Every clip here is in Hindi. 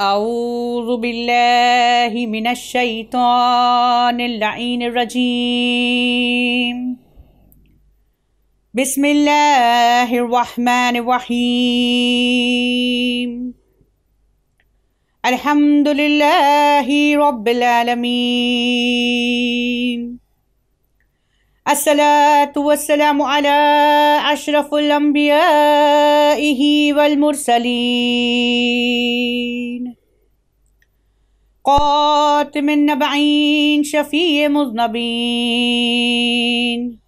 أعوذ بالله من الشيطان اللعين الرجيم بسم الله الرحمن الرحيم الحمد لله رب العالمين الصلاة والسلام على أشرف الأنبياء والمرسلين قاتم النبعين شفيع مذنبين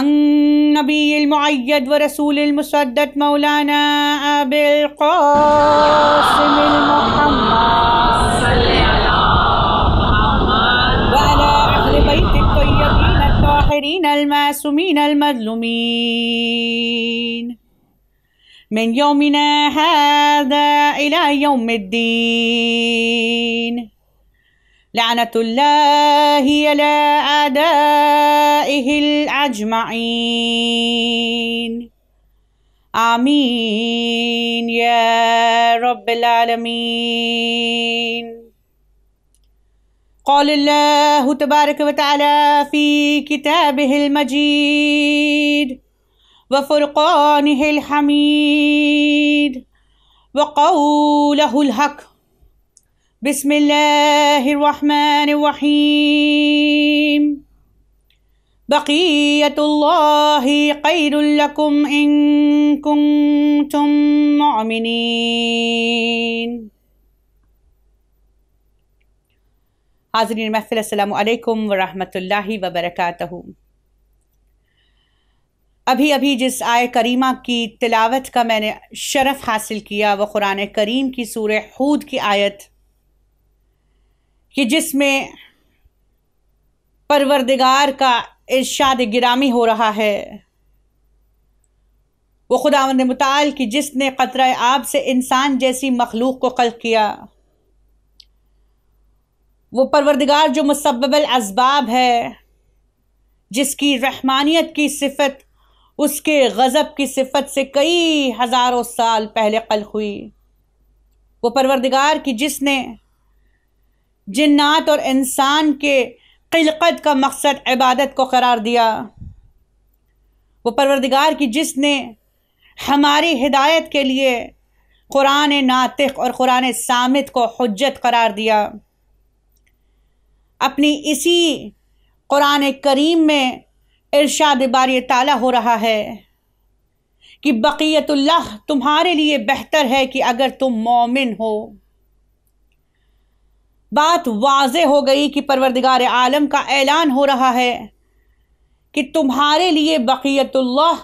النبي المعيد ورسول المسدد مولانا أبي القاسم المحمد من المعصومين المظلومين من يومنا هذا إلى يوم الدين لعنة الله على أعدائه الأجمعين آمين يا رب العالمين قال الله تبارك وتعالى في كتابه المجيد وفرقانه الحميد وقوله الحق بسم الله الرحمن الرحيم بقية الله قيد لكم إن كنتم مؤمنين हाजरीन महफिल अल्लाम वरहमल वबरक अभी अभी जिस आय करीमा की तिलावत का मैंने शरफ़ हासिल किया वह क़ुरान करीम की सूर हूद की आयत कि जिसमें परवरदिगार का इर्शाद गिरामी हो रहा है वो खुदावंद मताल कि जिसने क़तरा आब से इंसान जैसी मखलूक को कल किया वो परवरदिगार जो मुसबल इसबाब है जिसकी रहमानियत की सिफत उसके गज़ब की सिफत से कई हज़ारों साल पहले कल हुई वो परवरदिगार की जिसने जन्ात और इंसान के किलकत का मकसद इबादत को करार दिया वो परवरदिगार की जिसने हमारी हिदायत के लिए कुरान नातिक और कुरान सामित को हजत करार दिया अपनी इसी कुरान करीम में इरशाद बारी ताला हो रहा है कि बक़ीतुल्लाह तुम्हारे लिए बेहतर है कि अगर तुम मोमिन हो बात वाज हो गई कि परवरदिगार आलम का ऐलान हो रहा है कि तुम्हारे लिए बक़ीतुल्लाह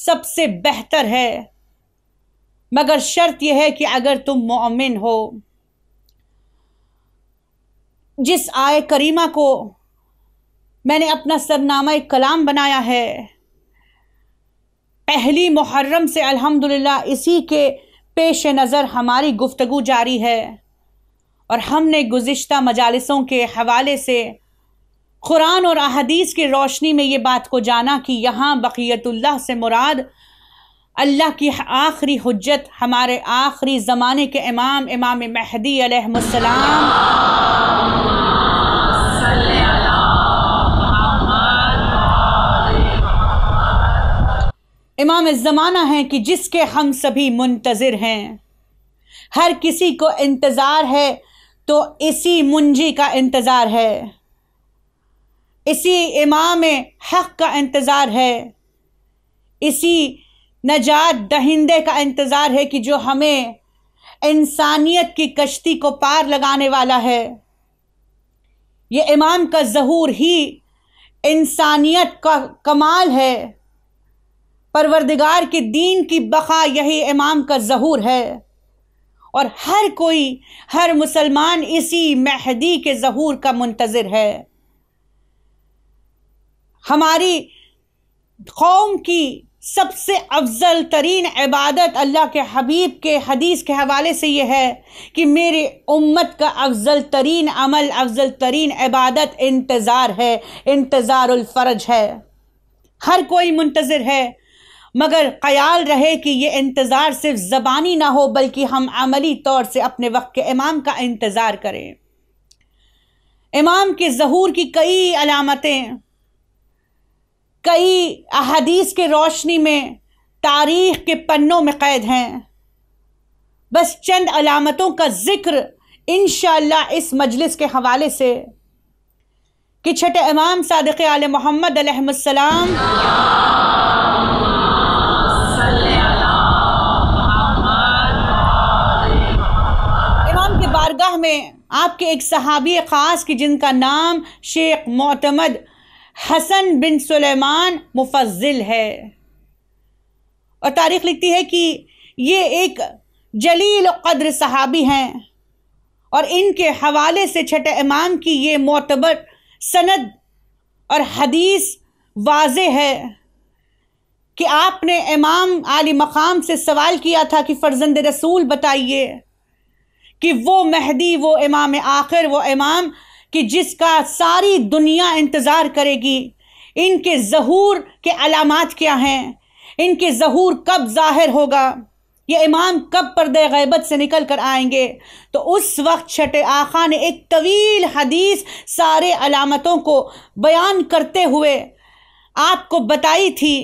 सबसे बेहतर है मगर शर्त यह है कि अगर तुम मोमिन हो जिस आय करीमा को मैंने अपना सरनामा कलाम बनाया है पहली मुहर्रम से अल्हम्दुलिल्लाह इसी के पेश नज़र हमारी गुफ्तगु जारी है और हमने गुज्त मजालसों के हवाले से कुरान और अहदीस की रोशनी में ये बात को जाना कि यहाँ बक़ीतुल्लाह से मुराद अल्लाह की आखिरी हजत हमारे आखिरी ज़माने के इमाम इमाम महदी अलैहिस्सलाम इमाम ज़माना है कि जिसके हम सभी मुंतज़र हैं हर किसी को इंतज़ार है तो इसी मुंजी का इंतज़ार है इसी इमाम हक का इंतज़ार है इसी नजात दहिंदे का इंतज़ार है कि जो हमें इंसानियत की कश्ती को पार लगाने वाला है ये इमाम का जहूर ही इंसानियत का कमाल है परवरदिगार के दीन की बखा यही इमाम का जहूर है और हर कोई हर मुसलमान इसी मेहदी के जहूर का मुंतज़र है हमारी कौम की सबसे अफजल तरीन इबादत अल्लाह के हबीब के हदीस के हवाले से यह है कि मेरे उम्मत का अफजल तरीन अमल अफजल तरीन इबादत इंतज़ार है इंतज़ारफ़रज है हर कोई मुंतज़र है मगर ख्याल रहे कि यह इंतज़ार सिर्फ ज़बानी ना हो बल्कि हम अमली तौर से अपने वक्त के इमाम का इंतज़ार करें इमाम के जहूर की कई अलामतें कई अहदीस के रोशनी में तारीख़ के पन्नों में कैद हैं बस चंद अलामतों का ज़िक्र इन इस मजलिस के हवाले से कि छठे इमाम सदक़ आल मोहम्मद अलहसलाम इमाम के बारगाह में आपके एक सहाबी ख़ास की जिनका नाम शेख मोतमद हसन बिन सुलेमान मुफजिल है और तारीख लिखती है कि ये एक जलील कद्र सहाबी हैं और इनके हवाले से छठे इमाम की ये मोतबर सनद और हदीस वाज है कि आपने इमाम आली मकाम से सवाल किया था कि फ़र्जंद रसूल बताइए कि वो महदी वो इमाम आखिर वो इमाम कि जिसका सारी दुनिया इंतज़ार करेगी इनके जहूर के अलामत क्या हैं इनके जहूर कब जाहिर होगा ये इमाम कब पर्दे गैबत से निकल कर आएंगे तो उस वक्त छठे आखा ने एक तवील हदीस सारे अलामतों को बयान करते हुए आपको बताई थी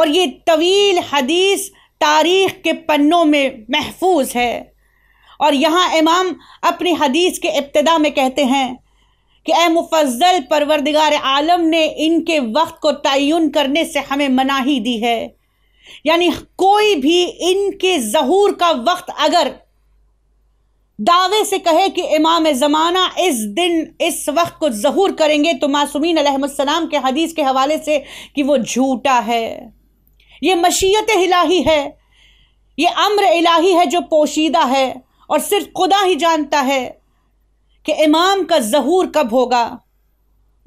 और ये तवील हदीस तारीख़ के पन्नों में महफूज है और यहाँ इमाम अपनी हदीस के इब्तदा में कहते हैं कि ए मुफजल परवरदिगार आलम ने इनके वक्त को तयन करने से हमें मनाही दी है यानी कोई भी इनके जहूर का वक्त अगर दावे से कहे कि इमाम ज़माना इस दिन इस वक्त को जहूर करेंगे तो मासूमिन अलैहिस्सलाम के हदीस के हवाले से कि वो झूठा है ये मशीयत इलाही है ये अम्र इलाही है जो पोशीदा है और सिर्फ खुदा ही जानता है कि इमाम का जहूर कब होगा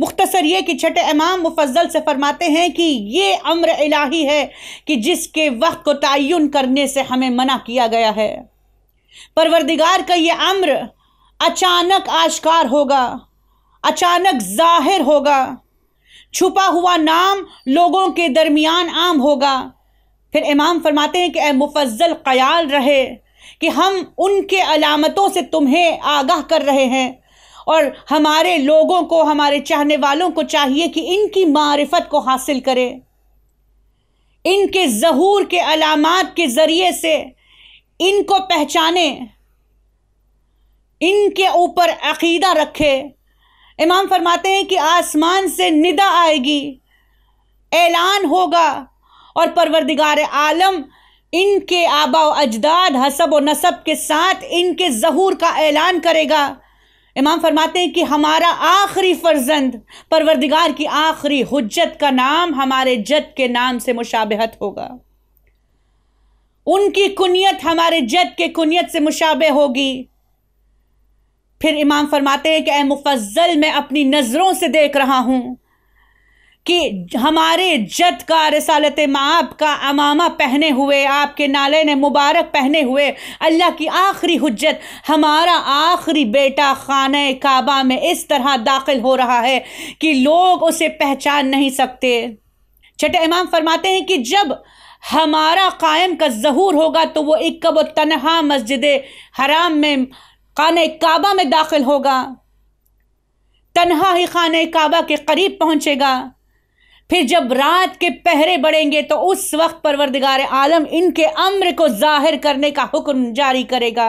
मुख्तसर ये कि छठे इमाम मुफजल से फरमाते हैं कि ये अम्र इलाही है कि जिसके वक्त को तयन करने से हमें मना किया गया है परवरदिगार का ये अम्र अचानक आश्कार होगा अचानक जाहिर होगा छुपा हुआ नाम लोगों के दरमियान आम होगा फिर इमाम फरमाते हैं कि ए मुफजल ख्याल रहे कि हम उनके अलामतों से तुम्हें आगाह कर रहे हैं और हमारे लोगों को हमारे चाहने वालों को चाहिए कि इनकी मारिफत को हासिल करें इनके जहूर के अलामत के ज़रिए से इनको पहचाने इनके ऊपर अकीदा रखे इमाम फरमाते हैं कि आसमान से निदा आएगी ऐलान होगा और परवरदिगार आलम इनके आबा अजदाद हसब व नसब के साथ इनके जहूर का ऐलान करेगा इमाम फरमाते हैं कि हमारा आखिरी फर्जंद परवरदिगार की आखिरी हजत का नाम हमारे जद के नाम से मुशाबहत होगा उनकी कुनियत हमारे जद के कुनियत से मुशाबे होगी फिर इमाम फरमाते हैं कि ए मुफजल मैं अपनी नज़रों से देख रहा हूं कि हमारे जद का रसालत माप का अमामा पहने हुए आपके नाले ने मुबारक पहने हुए अल्लाह की आखिरी हजत हमारा आखिरी बेटा खान काबा में इस तरह दाखिल हो रहा है कि लोग उसे पहचान नहीं सकते छठे इमाम फरमाते हैं कि जब हमारा कायम का जहूर होगा तो वो कब तनहा मस्जिद हराम में खान काबा में दाखिल होगा तनहा ही खान काबा के करीब पहुँचेगा फिर जब रात के पहरे बढ़ेंगे तो उस वक्त परवरदिगार आलम इनके अम्र को जाहिर करने का हुक्म जारी करेगा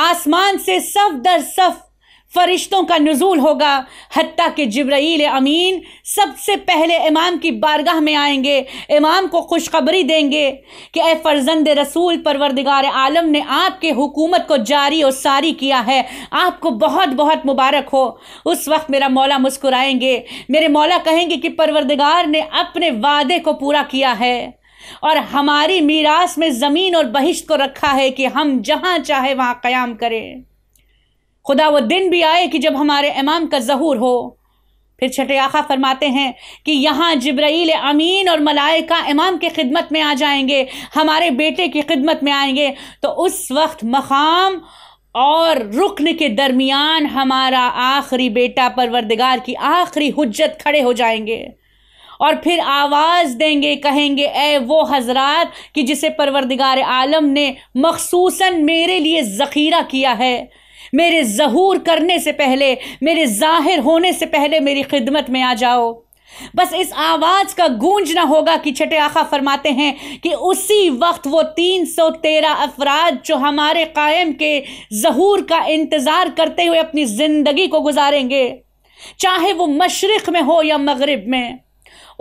आसमान से सफ दर सफ फरिश्तों का नजूल होगा हती कि जबराइल अमीन सबसे पहले इमाम की बारगाह में आएंगे इमाम को खुशखबरी देंगे कि ए फर्जंद रसूल परवरदिगार आलम ने आपके हुकूमत को जारी और सारी किया है आपको बहुत बहुत मुबारक हो उस वक्त मेरा मौला मुस्कुराएंगे मेरे मौला कहेंगे कि परवरदिगार ने अपने वादे को पूरा किया है और हमारी मीरास में ज़मीन और बहिश्त को रखा है कि हम जहाँ चाहे वहाँ क़याम करें खुदा वो दिन भी आए कि जब हमारे इमाम का जहूर हो फिर छठे आखा फरमाते हैं कि यहाँ जब्राइल अमीन और मलाइका इमाम के खिदमत में आ जाएंगे हमारे बेटे की खिदमत में आएंगे तो उस वक्त मकाम और रुकन के दरमियान हमारा आखिरी बेटा परवरदिगार की आखिरी हजत खड़े हो जाएंगे और फिर आवाज़ देंगे कहेंगे ए वो हजरात कि जिसे परवरदिगार आलम ने मखसूस मेरे लिए ज़ख़ीरा किया है मेरे जहूर करने से पहले मेरे जाहिर होने से पहले मेरी खिदमत में आ जाओ बस इस आवाज का गूंजना होगा कि छठे आखा फरमाते हैं कि उसी वक्त वो तीन सौ तेरह अफराद जो हमारे कायम के जहूर का इंतज़ार करते हुए अपनी ज़िंदगी को गुजारेंगे चाहे वो मशरक़ में हो या मगरब में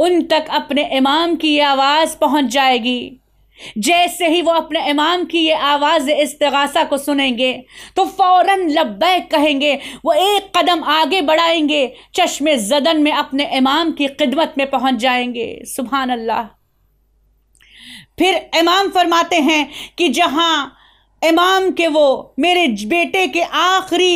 उन तक अपने इमाम की आवाज़ पहुंच जाएगी जैसे ही वो अपने इमाम की ये आवाज़ इस्तगासा को सुनेंगे तो फौरन लब्बैक कहेंगे वो एक कदम आगे बढ़ाएंगे चश्मे जदन में अपने इमाम की खिदमत में पहुंच जाएंगे सुबहान अल्लाह फिर इमाम फरमाते हैं कि जहां इमाम के वो मेरे बेटे के आखिरी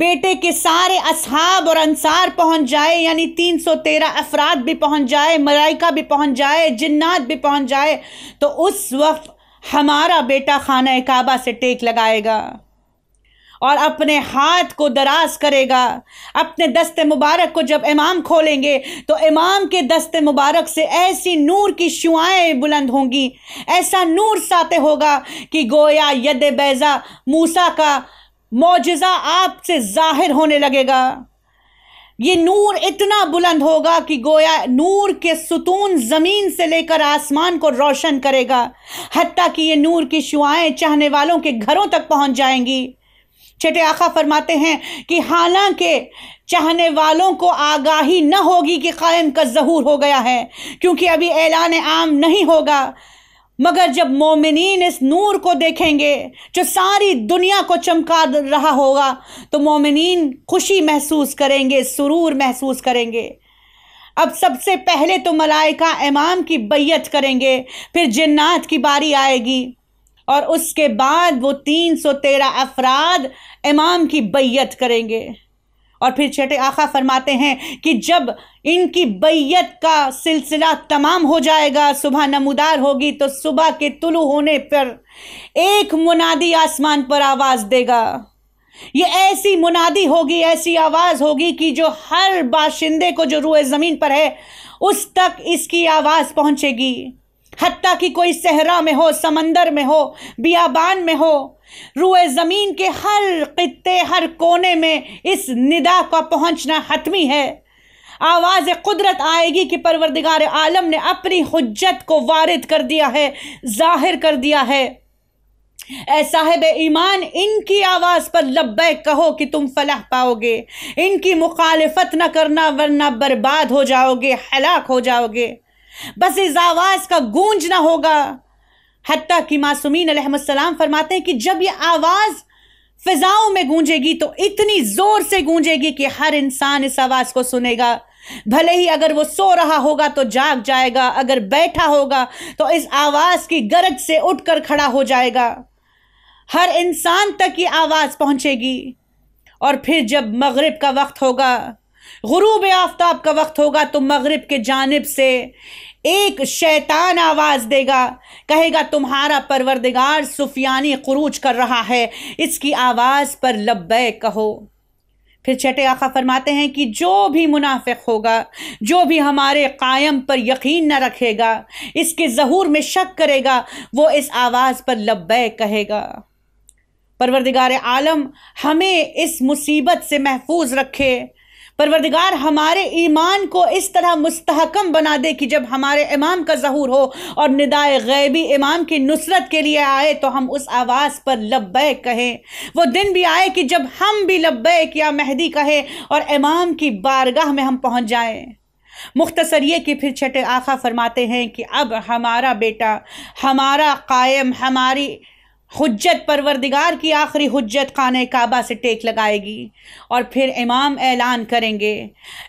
बेटे के सारे असहाब और अंसार पहुंच जाए यानी 313 अफराद भी पहुंच जाए मलाइका भी पहुंच जाए जिन्नात भी पहुंच जाए तो उस वक्त हमारा बेटा खाना काबा से टेक लगाएगा और अपने हाथ को दराज करेगा अपने दस्ते मुबारक को जब इमाम खोलेंगे तो इमाम के दस्त मुबारक से ऐसी नूर की शुआएँ बुलंद होंगी ऐसा नूर साते होगा कि गोया यद बैज़ा मूसा का मोजज़ा आपसे जाहिर होने लगेगा ये नूर इतना बुलंद होगा कि गोया नूर के सुतून ज़मीन से लेकर आसमान को रोशन करेगा हती कि ये नूर की शुआएं चाहने वालों के घरों तक पहुंच जाएंगी छठे आखा फरमाते हैं कि हालांकि चाहने वालों को आगाही न होगी कि कायम का जहूर हो गया है क्योंकि अभी ऐलान आम नहीं होगा मगर जब मोमिनीन इस नूर को देखेंगे जो सारी दुनिया को चमका रहा होगा तो मोमिनीन खुशी महसूस करेंगे सुरूर महसूस करेंगे अब सबसे पहले तो मलाइका इमाम की बैयत करेंगे फिर जन्नात की बारी आएगी और उसके बाद वो तीन सौ तेरह अफराद इमाम की बैयत करेंगे और फिर छठे आखा फरमाते हैं कि जब इनकी बैयत का सिलसिला तमाम हो जाएगा सुबह नमदार होगी तो सुबह के तुलु होने पर एक मुनादी आसमान पर आवाज़ देगा ये ऐसी मुनादी होगी ऐसी आवाज़ होगी कि जो हर बाशिंदे को जो रुए ज़मीन पर है उस तक इसकी आवाज़ पहुंचेगी हती कि कोई सहरा में हो समंदर में हो बियाबान में हो रुए ज़मीन के हर खत्ते हर कोने में इस निदा का पहुंचना हतमी है आवाज़ कुदरत आएगी कि परवरदिगार आलम ने अपनी हजत को वारिद कर दिया है जाहिर कर दिया है ए साहिब ईमान इनकी आवाज़ पर लब्बैक कहो कि तुम फलाह पाओगे इनकी मुखालफत न करना वरना बर्बाद हो जाओगे हलाक हो जाओगे बस इस आवाज का गूंजना होगा हती कि मासूमिन सलाम फरमाते हैं कि जब ये आवाज़ फिजाओं में गूंजेगी तो इतनी जोर से गूंजेगी कि हर इंसान इस आवाज को सुनेगा भले ही अगर वो सो रहा होगा तो जाग जाएगा अगर बैठा होगा तो इस आवाज की गरज से उठकर खड़ा हो जाएगा हर इंसान तक ये आवाज पहुंचेगी और फिर जब मगरिब का वक्त होगा गुरूब आफ्ताब का वक्त होगा तो मगरब के जानब से एक शैतान आवाज़ देगा कहेगा तुम्हारा परवरदिगार सुफियानी क्रूज कर रहा है इसकी आवाज़ पर लब्बे कहो फिर छठे आका फरमाते हैं कि जो भी मुनाफिक होगा जो भी हमारे कायम पर यकीन न रखेगा इसके जहूर में शक करेगा वो इस आवाज़ पर लब्बे कहेगा परवरदिगार आलम हमें इस मुसीबत से महफूज रखे परवरदिगार हमारे ईमान को इस तरह मुस्तहकम बना दे कि जब हमारे इमाम का जहूर हो और निदाय गैबी इमाम की नुसरत के लिए आए तो हम उस आवाज़ पर लब्बैक कहें वो दिन भी आए कि जब हम भी लब्बैक या मेहदी कहें और इमाम की बारगाह में हम पहुंच जाएं मुख्तसर ये कि फिर छठे आखा फरमाते हैं कि अब हमारा बेटा हमारा कायम हमारी हजत परवरदिगार की आखिरी हजत खान काबा से टेक लगाएगी और फिर इमाम ऐलान करेंगे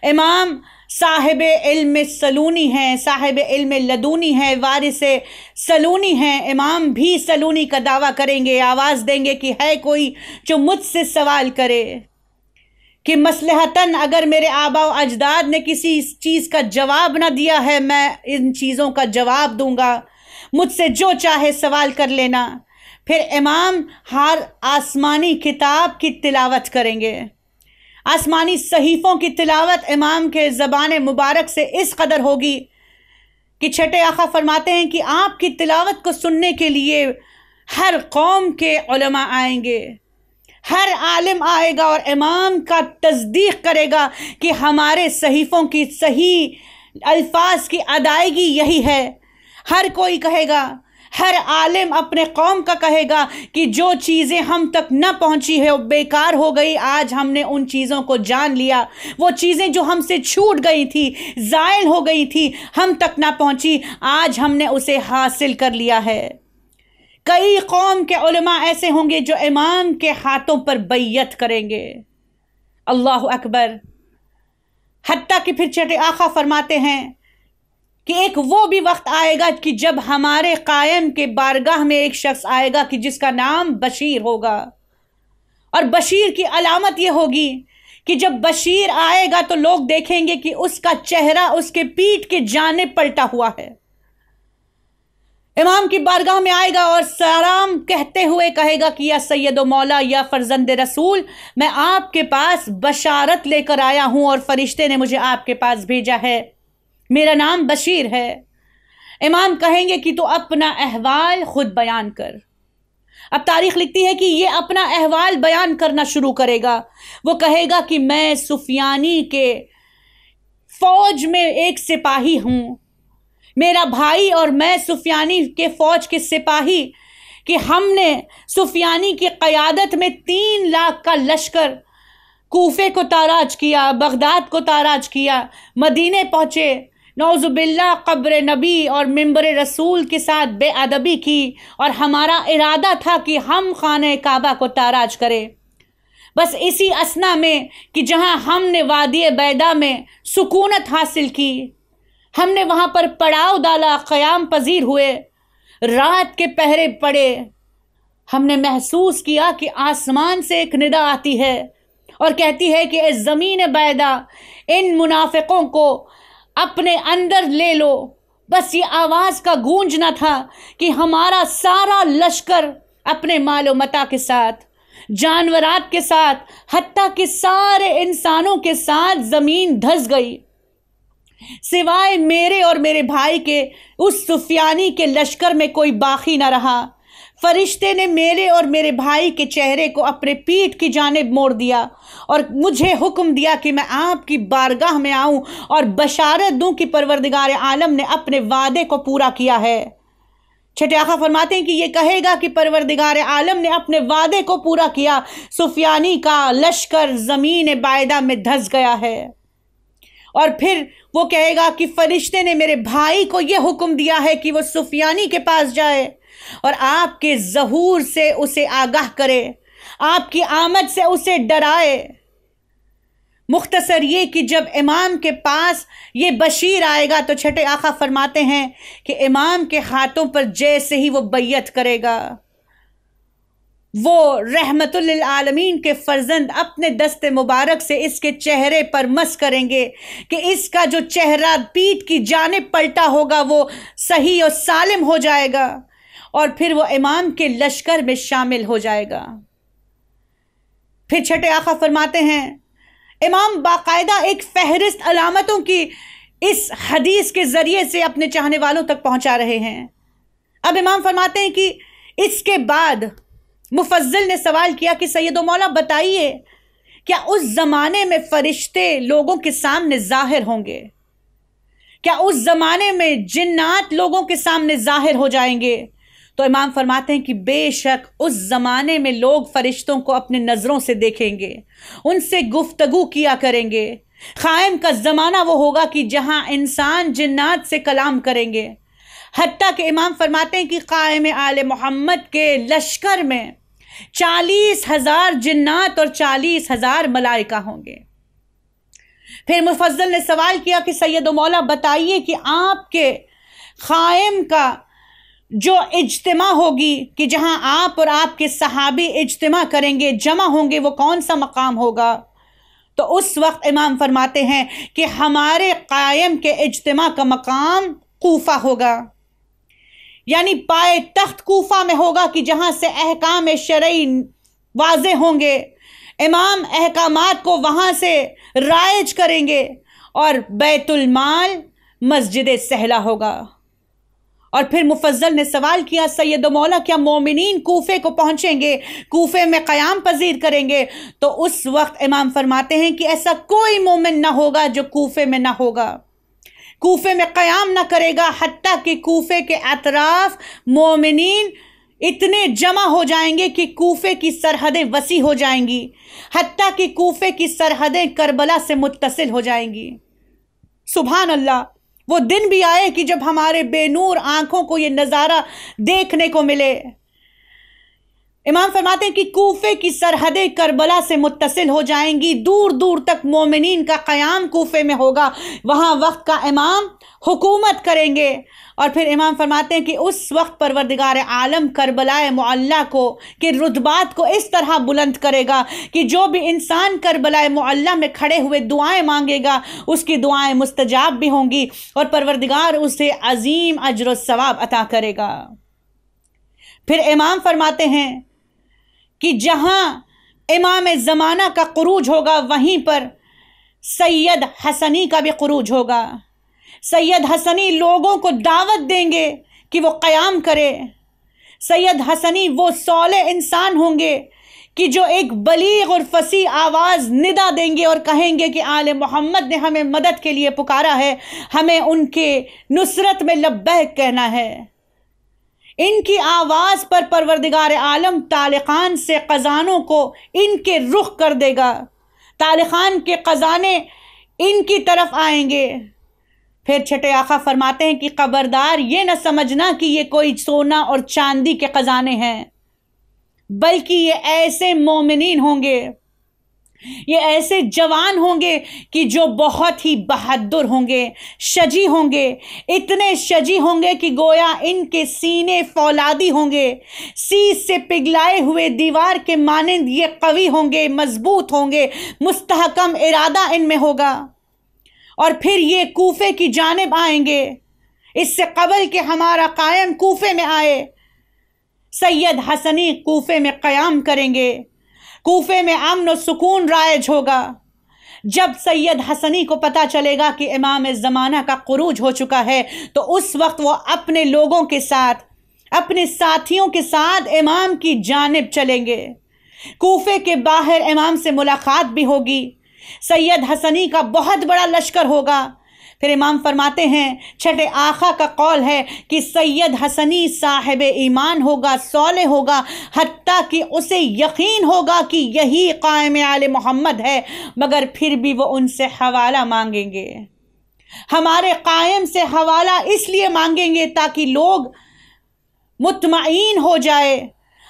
इमाम साहिब इल्म सलूनी हैं साहिब इल्म लदूनी हैं वारिस सलूनी हैं इमाम भी सलूनी का दावा करेंगे आवाज़ देंगे कि है कोई जो मुझसे सवाल करे कि मसलहतन अगर मेरे आबा अजदाद ने किसी इस चीज़ का जवाब ना दिया है मैं इन चीज़ों का जवाब दूंगा मुझसे जो चाहे सवाल कर लेना फिर इमाम हर आसमानी किताब की तिलावत करेंगे आसमानी सहीफ़ों की तिलावत इमाम के ज़बान मुबारक से इस कदर होगी कि छठे आखा फरमाते हैं कि आपकी तिलावत को सुनने के लिए हर कौम के उलमा आएंगे हर आलिम आएगा और इमाम का तस्दीक करेगा कि हमारे सहीफ़ों की सही अल्फाज की अदायगी यही है हर कोई कहेगा हर आलिम अपने कौम का कहेगा कि जो चीज़ें हम तक न पहुंची है वो बेकार हो गई आज हमने उन चीज़ों को जान लिया वो चीज़ें जो हमसे छूट गई थी ज़ायल हो गई थी हम तक ना पहुंची आज हमने उसे हासिल कर लिया है कई कौम के उलमा ऐसे होंगे जो इमाम के हाथों पर बैत करेंगे अल्लाह अकबर हती कि फिर चटे आखा फरमाते हैं कि एक वो भी वक्त आएगा कि जब हमारे कायम के बारगाह में एक शख्स आएगा कि जिसका नाम बशीर होगा और बशीर की अलामत यह होगी कि जब बशीर आएगा तो लोग देखेंगे कि उसका चेहरा उसके पीठ के जाने पलटा हुआ है इमाम की बारगाह में आएगा और सलाम कहते हुए कहेगा कि या सैयद मौला या फर्जंद रसूल मैं आपके पास बशारत लेकर आया हूं और फरिश्ते ने मुझे आपके पास भेजा है मेरा नाम बशीर है इमाम कहेंगे कि तो अपना अहवाल खुद बयान कर अब तारीख लिखती है कि ये अपना अहवाल बयान करना शुरू करेगा वो कहेगा कि मैं सुफियानी के फौज में एक सिपाही हूँ मेरा भाई और मैं सुफियानी के फौज के सिपाही कि हमने सुफियानी की क़्यादत में तीन लाख का लश्कर कोफे को ताराज किया बगदाद को ताराज किया मदीने पहुँचे नौजुबिल्ला कब्र नबी और मम्बर रसूल के साथ बेअदबी की और हमारा इरादा था कि हम खान काबा को ताराज करें बस इसी असना में कि जहां हमने वादी बैदा में सुकूनत हासिल की हमने वहां पर पड़ाव डाला क़याम पजीर हुए रात के पहरे पड़े हमने महसूस किया कि आसमान से एक निदा आती है और कहती है कि इस ज़मीन बैदा इन मुनाफिकों को अपने अंदर ले लो बस ये आवाज का गूंजना था कि हमारा सारा लश्कर अपने मालो मता के साथ जानवरात के साथ हती के सारे इंसानों के साथ जमीन धस गई सिवाय मेरे और मेरे भाई के उस सुफियानी के लश्कर में कोई बाकी ना रहा फरिश्ते ने मेरे और मेरे भाई के चेहरे को अपने पीठ की जानेब मोड़ दिया और मुझे हुक्म दिया कि मैं आपकी बारगाह में आऊं और बशारत दूं कि परवरदिगार आलम ने अपने वादे को पूरा किया है छठे आखा फरमाते हैं कि ये कहेगा कि परवरदिगार आलम ने अपने वादे को पूरा किया सुफियानी का लश्कर ज़मीन बायदा में धस गया है और फिर वो कहेगा कि फरिश्ते ने मेरे भाई को ये हुक्म दिया है कि वो सुफियानी के पास जाए और आपके जहूर से उसे आगाह करे आपकी आमद से उसे डराए मुख्तसर ये कि जब इमाम के पास ये बशीर आएगा तो छठे आखा फरमाते हैं कि इमाम के हाथों पर जैसे ही वो बैयत करेगा वो रहमतुल्लामीन के फर्जंद अपने दस्ते मुबारक से इसके चेहरे पर मस करेंगे कि इसका जो चेहरा पीठ की जाने पलटा होगा वो सही और सालिम हो जाएगा और फिर वह इमाम के लश्कर में शामिल हो जाएगा फिर छठे आका फरमाते हैं इमाम बाकायदा एक फहरिस्त अलामतों की इस हदीस के ज़रिए से अपने चाहने वालों तक पहुंचा रहे हैं अब इमाम फरमाते हैं कि इसके बाद मुफजल ने सवाल किया कि सैद मौला बताइए क्या उस ज़माने में फ़रिश्ते लोगों के सामने ज़ाहिर होंगे क्या उस ज़माने में जिन्नात लोगों के सामने ज़ाहिर हो जाएंगे तो इमाम फरमाते हैं कि बेशक उस ज़माने में लोग फरिश्तों को अपने नज़रों से देखेंगे उनसे गुफ्तगु किया करेंगे क़ायम का ज़माना वो होगा कि जहाँ इंसान जन्नात से कलाम करेंगे हती के इमाम फरमाते हैं कि क़ायम आल मोहम्मद के लश्कर में चालीस हज़ार जन्नात और चालीस हज़ार मलाइका होंगे फिर मुफजल ने सवाल किया कि सैद मौला बताइए कि आपके क़ायम का जो इजतमा होगी कि जहां आप और आपके सहाबी इजतमा करेंगे जमा होंगे वो कौन सा मकाम होगा तो उस वक्त इमाम फरमाते हैं कि हमारे कायम के इजतमा का मकाम कोफा होगा यानी पाए तख्त कोफा में होगा कि जहां से अहकाम शरा वाज होंगे इमाम अहकाम को वहां से राइज करेंगे और बैतुलमाल मस्जिद सहला होगा और फिर मुफजल ने सवाल किया सैद मौला क्या मोमिन कोफे को पहुंचेंगे कोफे में क्याम पजीर करेंगे तो उस वक्त इमाम फरमाते हैं कि ऐसा कोई मोमिन ना होगा जो कोफे में ना होगा कोफे में क्याम ना करेगा हती कि कोफे के अतराफ़ मोमिन इतने जमा हो जाएंगे कि कोफे की सरहदें वसी हो जाएंगी हती कि कोफे की सरहदें करबला से मुतसिल हो जाएंगी सुबह अल्लाह वो दिन भी आए कि जब हमारे बेनूर आंखों को ये नज़ारा देखने को मिले इमाम फरमाते हैं कि कोफे की सरहदें करबला से मुतसिल हो जाएंगी दूर दूर तक मोमिन का क़याम कोफे में होगा वहाँ वक्त का इमाम हुकूमत करेंगे और फिर इमाम फरमाते हैं कि उस वक्त परवरदिगार आलम करबलाए मुल्ला को के रुतबात को इस तरह बुलंद करेगा कि जो भी इंसान करबलाए मुल्ला में खड़े हुए दुआएं मांगेगा उसकी दुआएं मुस्तजाब भी होंगी और परवरदिगार उसे अजीम अजर सवाब अता करेगा फिर इमाम फरमाते हैं कि जहाँ इमाम ज़माना का क्रूज होगा वहीं पर सैयद हसनी का भी क्रूज होगा सैयद हसनी लोगों को दावत देंगे कि वो क़याम करे सैयद हसनी वो सौले इंसान होंगे कि जो एक बलीग और फसी आवाज़ निदा देंगे और कहेंगे कि आल मोहम्मद ने हमें मदद के लिए पुकारा है हमें उनके नुसरत में लब्बैक कहना है इनकी आवाज़ पर परवरदिगार आलम तालिखान से ख़जानों को इनके रुख कर देगा तालिखान के ख़जाने इनकी तरफ आएंगे फिर छठे आखा फरमाते हैं कि खबरदार ये न समझना कि ये कोई सोना और चांदी के खजाने हैं बल्कि ये ऐसे मोमिन होंगे ये ऐसे जवान होंगे कि जो बहुत ही बहादुर होंगे शजी होंगे इतने शजी होंगे कि गोया इनके सीने फौलादी होंगे सीस से पिघलाए हुए दीवार के मानंद ये कवि होंगे मजबूत होंगे मुस्तहकम इरादा इनमें होगा और फिर ये कोफे की जानब आएंगे इससे कबल के हमारा कायम कोफे में आए सैयद हसनी कोफे में क़याम करेंगे कोफे में अमन व सुकून राइज होगा जब सैयद हसनी को पता चलेगा कि इमाम ज़माना का क्रूज हो चुका है तो उस वक्त वो अपने लोगों के साथ अपने साथियों के साथ इमाम की जानब चलेंगे कोफे के बाहर इमाम से मुलाकात भी होगी सैयद हसनी का बहुत बड़ा लश्कर होगा फिर इमाम फरमाते हैं छठे आखा का कौल है कि सैयद हसनी साहेब ईमान होगा सोले होगा हती कि उसे यकीन होगा कि यही कायम आल मोहम्मद है मगर फिर भी वो उनसे हवाला मांगेंगे हमारे कायम से हवाला इसलिए मांगेंगे ताकि लोग मुतमिन हो जाए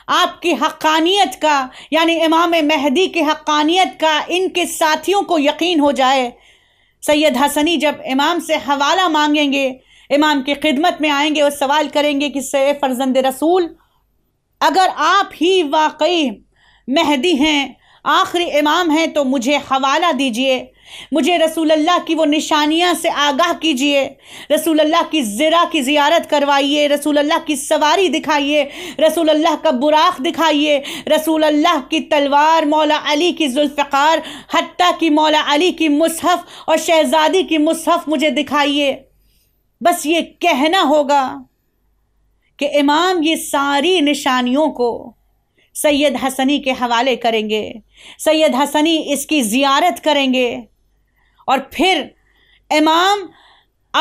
आपकी हक्कानियत का यानी इमाम महदी की हक्कानियत का इनके साथियों को यकीन हो जाए सैयद हसनी जब इमाम से हवाला मांगेंगे इमाम की खिदमत में आएंगे और सवाल करेंगे कि से फ़र्जंद रसूल अगर आप ही वाकई महदी हैं आखिरी इमाम हैं तो मुझे हवाला दीजिए मुझे रसूल अल्लाह की वो निशानियाँ से आगाह कीजिए रसूल अल्लाह की ज़रा की ज़ियारत करवाइए रसूल अल्लाह की सवारी दिखाइए रसूल अल्लाह का बुराख दिखाइए रसूल अल्लाह की तलवार मौला अली की जुल्फ़ार हती की मौला अली की मुसहफ़ और शहज़ादी की मुसहफ़ मुझे दिखाइए बस ये कहना होगा कि इमाम ये सारी निशानियों को सैयद हसनी के हवाले करेंगे सैयद हसनी इसकी ज़ियारत करेंगे और फिर इमाम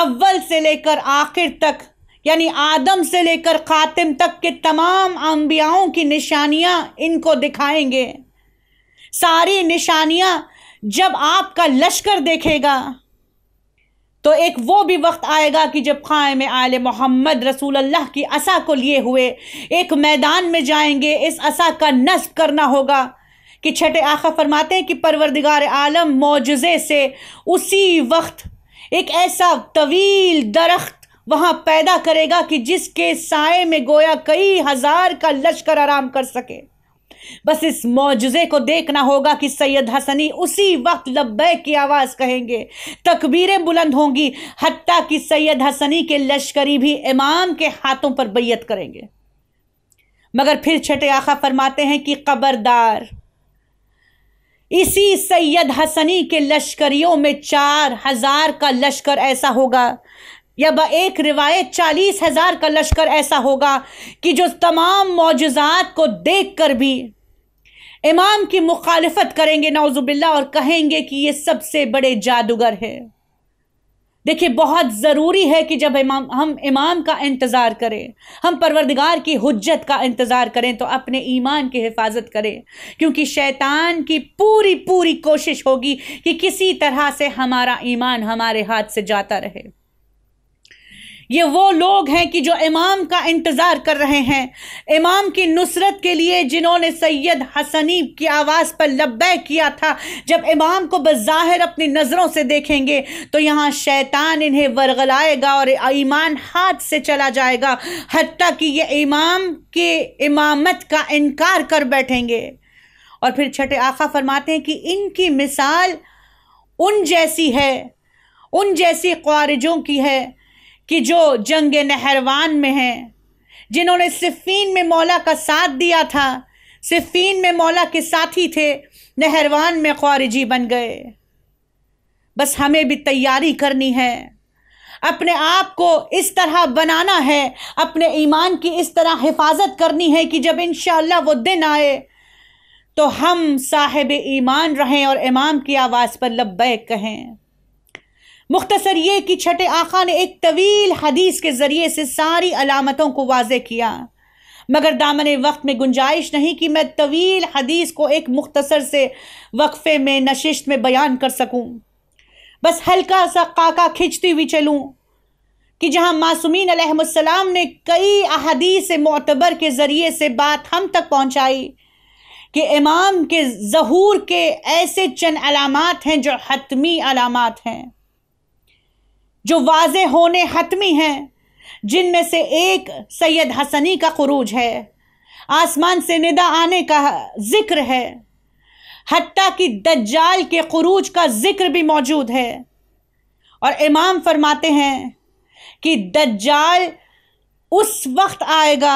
अव्वल से लेकर आखिर तक यानी आदम से लेकर ख़ातिम तक के तमाम अम्बियाओं की निशानियाँ इनको दिखाएंगे सारी निशानियाँ जब आपका लश्कर देखेगा तो एक वो भी वक्त आएगा कि जब में आल मोहम्मद रसूल अल्लाह की असा को लिए हुए एक मैदान में जाएंगे इस असा का नस्ब करना होगा कि छठे आखा फरमाते हैं कि परवरदिगार आलम मोजे से उसी वक्त एक ऐसा तवील दरख्त वहाँ पैदा करेगा कि जिसके साय में गोया कई हज़ार का लश्कर आराम कर सके बस इस मौजूदे को देखना होगा कि सैयद हसनी उसी वक्त लब्बैक की आवाज़ कहेंगे तकबीरें बुलंद होंगी हती कि सैयद हसनी के लश्करी भी इमाम के हाथों पर बैयत करेंगे मगर फिर छठे आखा फरमाते हैं कि खबरदार इसी सैयद हसनी के लश्करियों में चार हजार का लश्कर ऐसा होगा या एक रिवायत चालीस हजार का लश्कर ऐसा होगा कि जो तमाम मोजात को देख कर भी इमाम की मुखालफत करेंगे नाउजुबिल्ला और कहेंगे कि ये सबसे बड़े जादूगर है देखिए बहुत ज़रूरी है कि जब इमाम हम इमाम का इंतज़ार करें हम परवरदिगार की हजत का इंतज़ार करें तो अपने ईमान की हिफाजत करें क्योंकि शैतान की पूरी पूरी कोशिश होगी कि किसी तरह से हमारा ईमान हमारे हाथ से जाता रहे ये वो लोग हैं कि जो इमाम का इंतज़ार कर रहे हैं इमाम की नुसरत के लिए जिन्होंने सैयद हसनी की आवाज़ पर लब्बे किया था जब इमाम को बज़ाहिर अपनी नज़रों से देखेंगे तो यहाँ शैतान इन्हें वरगलाएगा और ईमान हाथ से चला जाएगा हती कि ये इमाम के इमामत का इनकार कर बैठेंगे और फिर छठे आखा फरमाते हैं कि इनकी मिसाल उन जैसी है उन जैसी ख्वारिजों की है कि जो जंग नहरवान में हैं जिन्होंने सिफ़ीन में मौला का साथ दिया था सिफ़ीन में मौला के साथी थे नहरवान में ख्वारिजी बन गए बस हमें भी तैयारी करनी है अपने आप को इस तरह बनाना है अपने ईमान की इस तरह हिफाजत करनी है कि जब इन वो दिन आए तो हम साहेब ईमान रहें और इमाम की आवाज़ पर लब्बैक कहें मुख्तसर ये कि छठे आख़ा ने एक तवील हदीस के ज़रिए से सारी अलामतों को वाज किया मगर दामन वक्त में गुंजाइश नहीं कि मैं तवील हदीस को एक मुख्तसर से वक्फे में नशिश में बयान कर सकूँ बस हल्का सा काका खींचती हुई चलूँ कि जहाँ मासूमिन अलैहिस्सलाम ने कई अहदीस मोतबर के ज़रिए से बात हम तक पहुँचाई कि इमाम के जहूर के ऐसे चंद अलामत हैं जो हतमी अलामत हैं जो वाज होने हतमी हैं जिनमें से एक सैयद हसनी का खरूज है आसमान से निदा आने का जिक्र है हती कि दज्जाल के खरूज का जिक्र भी मौजूद है और इमाम फरमाते हैं कि दज्जाल उस वक्त आएगा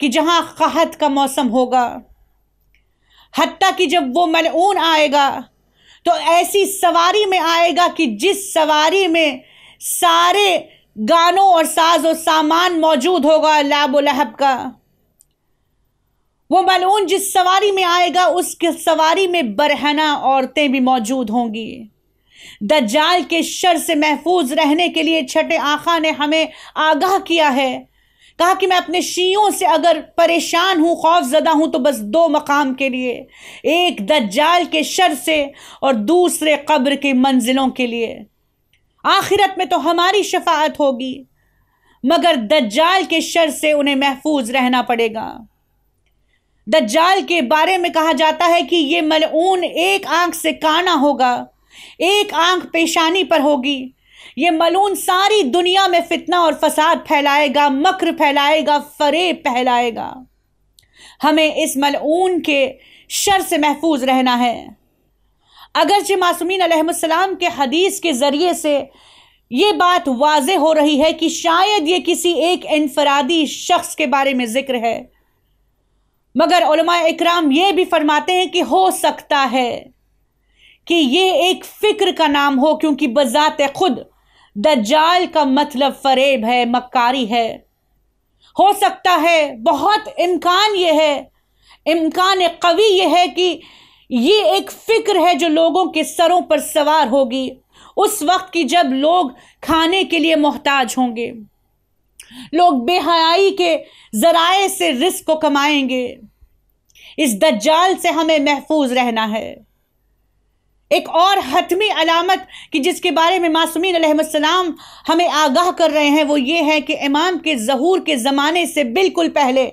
कि जहाँ कहत का मौसम होगा हती कि जब वो मलऊन आएगा तो ऐसी सवारी में आएगा कि जिस सवारी में सारे गानों और साज और सामान मौजूद होगा लाबो लहब का वो मलून जिस सवारी में आएगा उसके सवारी में बरहना औरतें भी मौजूद होंगी द जाल के शर से महफूज रहने के लिए छठे आखा ने हमें आगाह किया है कहा कि मैं अपने शीयों से अगर परेशान हूँ खौफ ज़दा हूँ तो बस दो मकाम के लिए एक दज्जाल के शर से और दूसरे कब्र की मंजिलों के लिए आखिरत में तो हमारी शफात होगी मगर दज्जाल के शर से उन्हें महफूज रहना पड़ेगा दज्जाल के बारे में कहा जाता है कि ये मलऊन एक आंख से काना होगा एक आंख पेशानी पर होगी ये मलून सारी दुनिया में फितना और फसाद फैलाएगा मकर फैलाएगा फरेब फैलाएगा हमें इस मलऊन के शर से महफूज रहना है अगरचे मासूमिन अलहसम के हदीस के ज़रिए से ये बात वाज हो रही है कि शायद ये किसी एक इनफरादी शख्स के बारे में ज़िक्र है मगर इकराम ये भी फरमाते हैं कि हो सकता है कि ये एक फ़िक्र का नाम हो क्योंकि बज़ात खुद दज्जाल का मतलब फ़रेब है मक्कारी है हो सकता है बहुत इम्कान ये है इम्कान कवि यह है कि ये एक फिक्र है जो लोगों के सरों पर सवार होगी उस वक्त की जब लोग खाने के लिए मोहताज होंगे लोग बेहयाई के जराए से रिस्क को कमाएंगे इस दज्जाल से हमें महफूज रहना है एक और हतमी अलामत कि जिसके बारे में मासूमी सलाम हमें आगाह कर रहे हैं वो ये है कि इमाम के जहूर के ज़माने से बिल्कुल पहले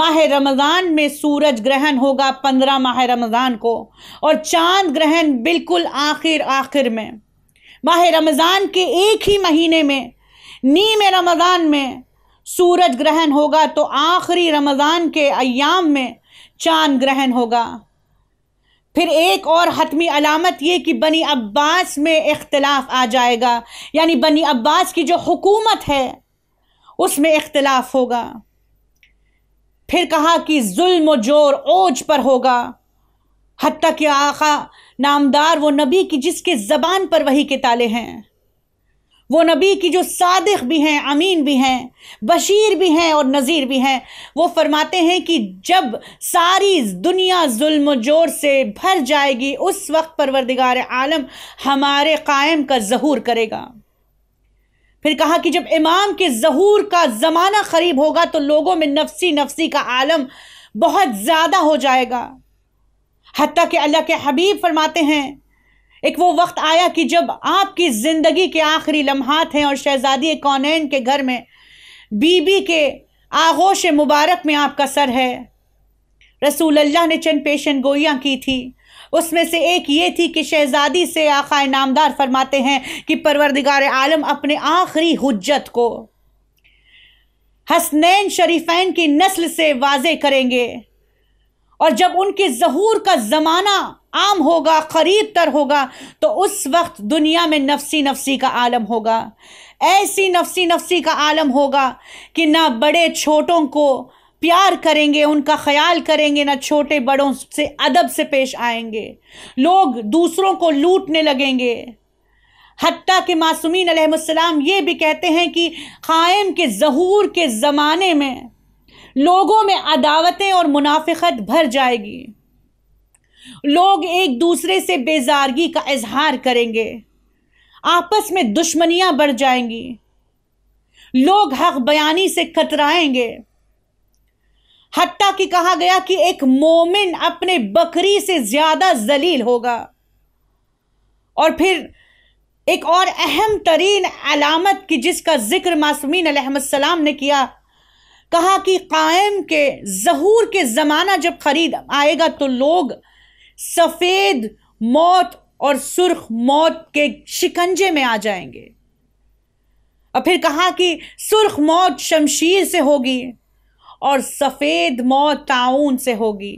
माह रमज़ान में सूरज ग्रहण होगा पंद्रह माह रमज़ान को और चांद ग्रहण बिल्कुल आखिर आखिर में माह रमज़ान के एक ही महीने में नीम रमज़ान में सूरज ग्रहण होगा तो आखिरी रमज़ान के अयाम में चांद ग्रहण होगा फिर एक और हतमी अलामत ये कि बनी अब्बास में इख्तलाफ आ जाएगा यानी बनी अब्बास की जो हुकूमत है उसमें इख्तलाफ होगा फिर कहा कि जुल्म जोर ओज पर होगा हती कि आका नामदार वो नबी की जिसके ज़बान पर वही के ताले हैं वो नबी की जो सादिक भी हैं अमीन भी हैं बशीर भी हैं और नज़ीर भी हैं वो फरमाते हैं कि जब सारी दुनिया जुल्म जोर से भर जाएगी उस वक्त परवरदिगार आलम हमारे कायम का जहूर करेगा फिर कहा कि जब इमाम के जहूर का ज़माना करीब होगा तो लोगों में नफसी नफसी का आलम बहुत ज़्यादा हो जाएगा हती कि अल्लाह के हबीब फरमाते हैं एक वो वक्त आया कि जब आपकी जिंदगी के आखिरी लम्हात हैं और शहजादी कौनैन के घर में बीबी के आगोश मुबारक में आपका सर है रसूल अल्लाह ने चंद पेशन गोइयाँ की थी उसमें से एक ये थी कि शहजादी से आखाए नामदार फरमाते हैं कि परवरदिगार आलम अपने आखिरी हजत को हसनैन शरीफैन की नस्ल से वाजे करेंगे और जब उनके जहूर का ज़माना आम होगा करीब तर होगा तो उस वक्त दुनिया में नफसी नफसी का आलम होगा ऐसी नफसी नफसी का आलम होगा कि ना बड़े छोटों को प्यार करेंगे उनका ख्याल करेंगे ना छोटे बड़ों से अदब से पेश आएंगे लोग दूसरों को लूटने लगेंगे हती के मासूमिन अलैहिस्सलाम ये भी कहते हैं कि क़ायम के जहूर के ज़माने में लोगों में अदावतें और मुनाफ़त भर जाएगी लोग एक दूसरे से बेजारगी का इजहार करेंगे आपस में दुश्मनियां बढ़ जाएंगी लोग हक बयानी से कतराएंगे हत्या कि कहा गया कि एक मोमिन अपने बकरी से ज्यादा जलील होगा और फिर एक और अहम तरीन अलामत की जिसका जिक्र मासूमिन सलाम ने किया कहा कि कायम के जहूर के ज़माना जब खरीद आएगा तो लोग सफेद मौत और सुर्ख मौत के शिकंजे में आ जाएंगे और फिर कहा कि सुर्ख मौत शमशीर से होगी और सफेद मौत ताउन से होगी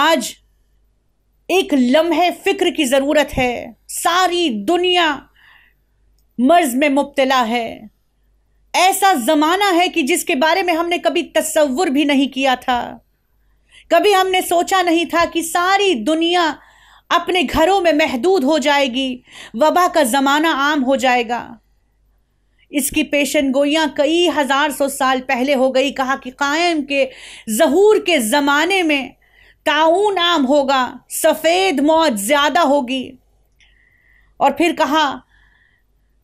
आज एक लम्हे फिक्र की जरूरत है सारी दुनिया मर्ज में मुबतला है ऐसा जमाना है कि जिसके बारे में हमने कभी तस्वुर भी नहीं किया था कभी हमने सोचा नहीं था कि सारी दुनिया अपने घरों में महदूद हो जाएगी वबा का ज़माना आम हो जाएगा इसकी पेशन गोइयाँ कई हज़ार सौ साल पहले हो गई कहा कि कायम के जहूर के ज़माने में ताउन आम होगा सफ़ेद मौत ज़्यादा होगी और फिर कहा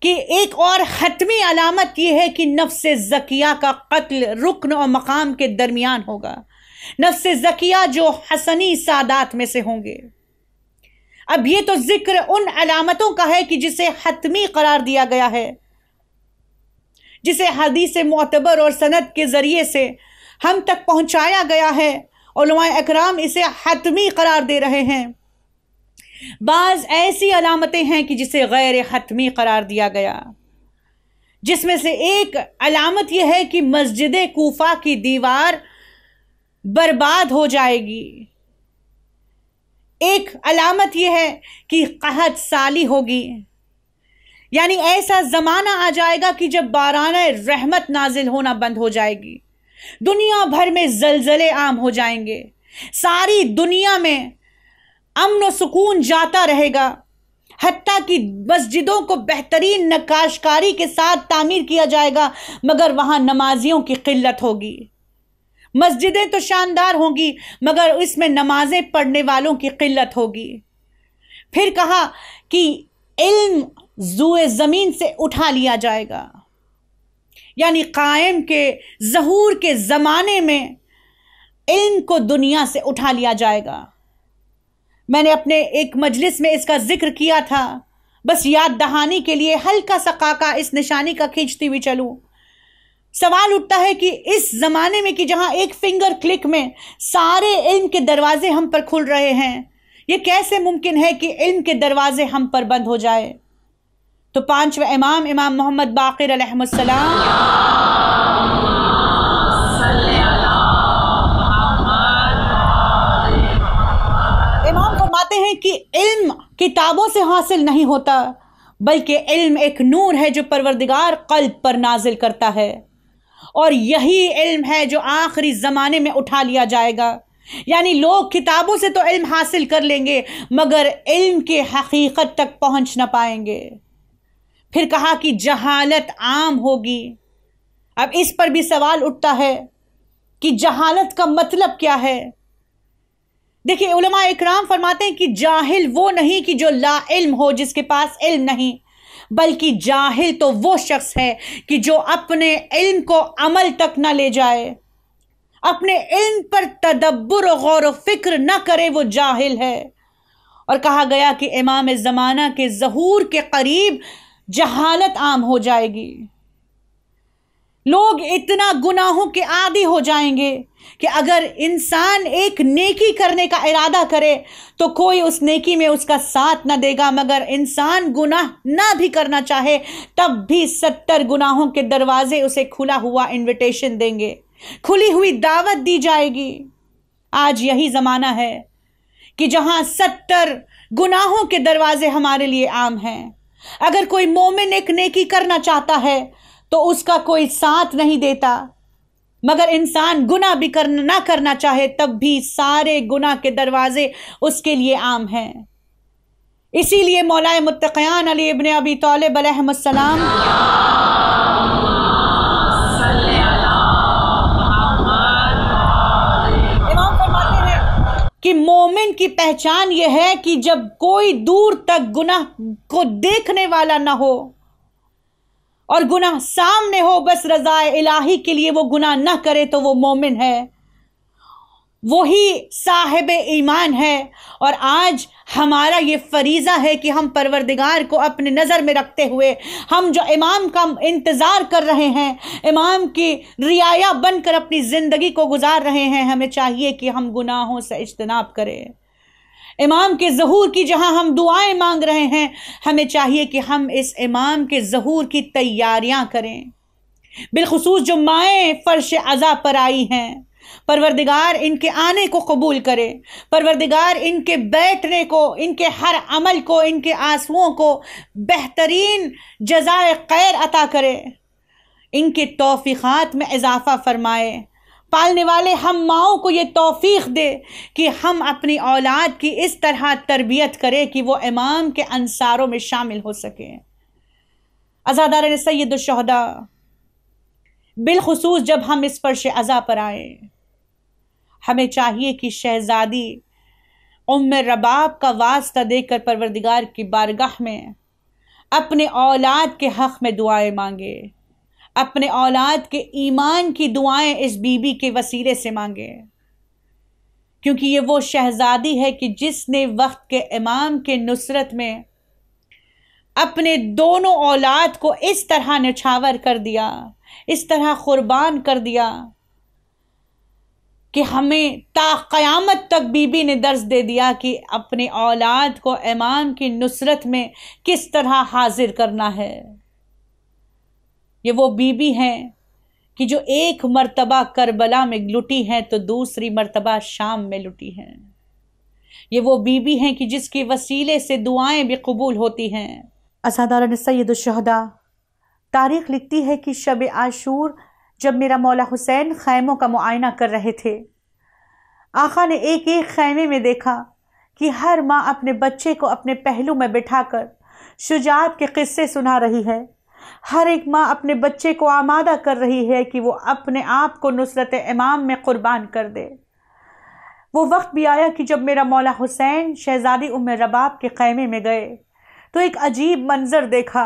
कि एक और हतमी अलामत यह है कि नफ्स जकिया का कत्ल रुकन और मकाम के दरमियान होगा नफ्स जकिया जो हसनी सादात में से होंगे अब ये तो जिक्र उन अलामतों का है कि जिसे हतमी करार दिया गया है जिसे हदी से मोतबर और सनत के ज़रिए से हम तक पहुंचाया गया है अकराम इसे हतमी करार दे रहे हैं बाज़ ऐसी अलामतें हैं कि जिसे गैर हतमी करार दिया गया जिसमें से एक अलामत यह है कि मस्जिद कोफ़ा की दीवार बर्बाद हो जाएगी एक अलामत यह है कि कहत साली होगी यानी ऐसा ज़माना आ जाएगा कि जब बारान रहमत नाजिल होना बंद हो जाएगी दुनिया भर में जलजले आम हो जाएंगे सारी दुनिया में अमन सुकून जाता रहेगा हती कि मस्जिदों को बेहतरीन नकाशकारी के साथ तामीर किया जाएगा मगर वहाँ नमाजियों की किल्लत होगी मस्जिदें तो शानदार होंगी मगर इसमें नमाजें पढ़ने वालों की किल्लत होगी फिर कहा कि इल्म जुए ज़मीन से उठा लिया जाएगा यानी कायम के जहूर के ज़माने में इल्म को दुनिया से उठा लिया जाएगा मैंने अपने एक मजलिस में इसका जिक्र किया था बस याद दहानी के लिए हल्का सा काका इस निशानी का खींचती हुई चलूँ सवाल उठता है कि इस ज़माने में कि जहां एक फिंगर क्लिक में सारे इल्म के दरवाजे हम पर खुल रहे हैं ये कैसे मुमकिन है कि इल्म के दरवाजे हम पर बंद हो जाए तो पांचवा इमाम इमाम मोहम्मद बाकर अलहमसलाम इमाम फरमाते हैं कि इल्म किताबों से हासिल नहीं होता बल्कि इल्म एक नूर है जो परवरदिगार कल्ब पर नाजिल करता है और यही इल्म है जो आखिरी ज़माने में उठा लिया जाएगा यानी लोग किताबों से तो इल्म हासिल कर लेंगे मगर इल्म के हकीकत तक पहुंच ना पाएंगे फिर कहा कि जहालत आम होगी अब इस पर भी सवाल उठता है कि जहालत का मतलब क्या है देखिए उलमा इकराम फरमाते हैं कि जाहिल वो नहीं कि जो ला इल्म हो जिसके पास इल्म नहीं बल्कि जाहिल तो वो शख्स है कि जो अपने इल्म को अमल तक ना ले जाए अपने इल्म पर तदब्बर और गौर फिक्र न करे वो जाहिल है और कहा गया कि इमाम ज़माना के जहूर के करीब जहालत आम हो जाएगी लोग इतना गुनाहों के आदि हो जाएंगे कि अगर इंसान एक नेकी करने का इरादा करे तो कोई उस नेकी में उसका साथ ना देगा मगर इंसान गुनाह ना भी करना चाहे तब भी सत्तर गुनाहों के दरवाजे उसे खुला हुआ इनविटेशन देंगे खुली हुई दावत दी जाएगी आज यही ज़माना है कि जहां सत्तर गुनाहों के दरवाजे हमारे लिए आम हैं अगर कोई मोमिन एक नेकी करना चाहता है तो उसका कोई साथ नहीं देता मगर इंसान गुना भी कर ना करना चाहे तब भी सारे गुना के दरवाजे उसके लिए आम हैं इसीलिए मौलाए मुतक़यान अली इबन अबी तालब अलैहिस्सलाम कि मोमिन की पहचान यह है कि जब कोई दूर तक गुनाह को देखने वाला ना हो और गुनाह सामने हो बस रजाए इलाही के लिए वो गुनाह ना करे तो वो मोमिन है वही साहिब ईमान है और आज हमारा ये फरीज़ा है कि हम परवरदिगार को अपने नज़र में रखते हुए हम जो इमाम का इंतज़ार कर रहे हैं इमाम की रियाया बनकर अपनी ज़िंदगी को गुजार रहे हैं हमें चाहिए कि हम गुनाहों से इज्तनाब करें इमाम के जहूर की जहां हम दुआएं मांग रहे हैं हमें चाहिए कि हम इस इमाम के जहूर की तैयारियां करें बिलखसूस जो माएँ फर्श अज़ा पर आई हैं परवरदिगार इनके आने को कबूल करे परवरदिगार इनके बैठने को इनके हर अमल को इनके आंसुओं को बेहतरीन जजाय खैर अता करे इनके तोफ़ीक़ात में इजाफ़ा फरमाए पालने वाले हम माओ को ये तोफ़ी दे कि हम अपनी औलाद की इस तरह तरबियत करें कि वो इमाम के अनसारों में शामिल हो सकें आज़ादार सैदुलशहदा बिलखसूस जब हम इस फर्श अज़ा पर आए हमें चाहिए कि शहज़ादी उम रबाब का वास्ता देकर परवरदिगार की बारगाह में अपने औलाद के हक़ में दुआएं मांगे अपने औलाद के ईमान की दुआएं इस बीबी के वसीले से मांगे क्योंकि ये वो शहजादी है कि जिसने वक्त के इमाम के नुसरत में अपने दोनों औलाद को इस तरह नछावर कर दिया इस तरह कुर्बान कर दिया कि हमें ता क़यामत तक बीबी ने दर्ज दे दिया कि अपने औलाद को इमाम की नुसरत में किस तरह हाजिर करना है ये वो बीबी हैं कि जो एक मर्तबा करबला में लुटी हैं तो दूसरी मर्तबा शाम में लुटी हैं ये वो बीबी हैं कि जिसके वसीले से दुआएं भी कबूल होती हैं असादारा सैदुलशहदा तारीख लिखती है कि शब आशूर जब मेरा मौला हुसैन खैमों का मुआयना कर रहे थे आखा ने एक एक खैमे में देखा कि हर माँ अपने बच्चे को अपने पहलू में बिठाकर शुजात के किस्से सुना रही है हर एक माँ अपने बच्चे को आमादा कर रही है कि वो अपने आप को नुसरत इमाम में क़ुरबान कर दे वो वक्त भी आया कि जब मेरा मौला हुसैन शहज़ादी उम रबाब के ख़ैमे में गए तो एक अजीब मंज़र देखा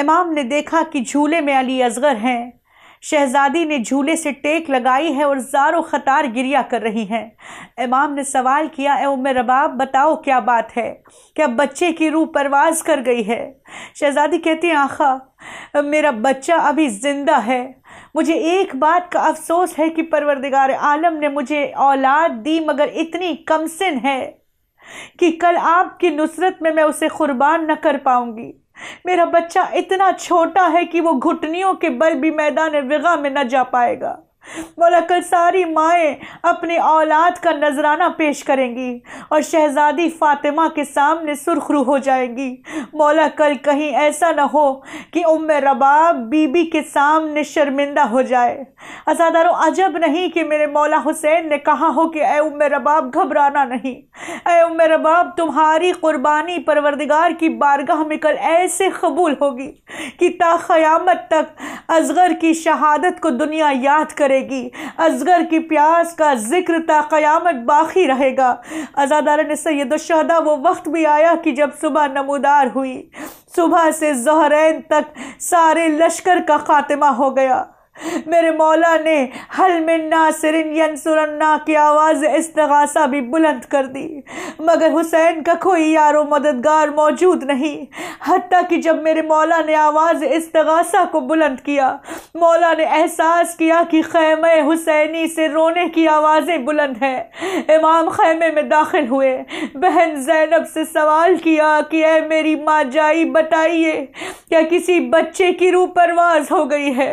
इमाम ने देखा कि झूले में अली असगर हैं शहजादी ने झूले से टेक लगाई है और जारो खतार गिरिया कर रही हैं इमाम ने सवाल किया ए उम रबाब बताओ क्या बात है क्या बच्चे की रूह परवाज कर गई है शहजादी कहती हैं आखा मेरा बच्चा अभी ज़िंदा है मुझे एक बात का अफसोस है कि परवरदिगार आलम ने मुझे औलाद दी मगर इतनी कमसिन है कि कल आपकी नुसरत में मैं उसे कुर्बान न कर पाऊँगी मेरा बच्चा इतना छोटा है कि वो घुटनियों के बल भी मैदान विगा में न जा पाएगा कल सारी माएँ अपने औलाद का नजराना पेश करेंगी और शहजादी फ़ातिमा के सामने सुरखरू हो जाएंगी कल कहीं ऐसा ना हो कि उम रबाब बीबी के सामने शर्मिंदा हो जाए असादारों अजब नहीं कि मेरे मौला हुसैन ने कहा हो कि ए उम रबाब घबराना नहीं ए उम रबाब तुम्हारी क़ुरबानी परवरदिगार की बारगाह में कल ऐसे कबूल होगी कि ताक़यामत तक असगर की शहादत को दुनिया याद करे करेगी असगर की प्यास का जिक्र ता क़यामत बाकी रहेगा ने सैदुलशहदा वो वक्त भी आया कि जब सुबह नमोदार हुई सुबह से जहरैन तक सारे लश्कर का ख़ात्मा हो गया मेरे मौला ने हल मिन्ना नासरिन की आवाज़ इस्तगासा भी बुलंद कर दी मगर हुसैन का कोई यारो मददगार मौजूद नहीं हती कि जब मेरे मौला ने आवाज़ इस्तगासा को बुलंद किया मौला ने एहसास किया कि खैम हुसैनी से रोने की आवाज़ें बुलंद हैं इमाम खैमे में दाखिल हुए बहन जैनब से सवाल किया कि ए मेरी माँ जाई बताइए क्या किसी बच्चे की रूह परवाज हो गई है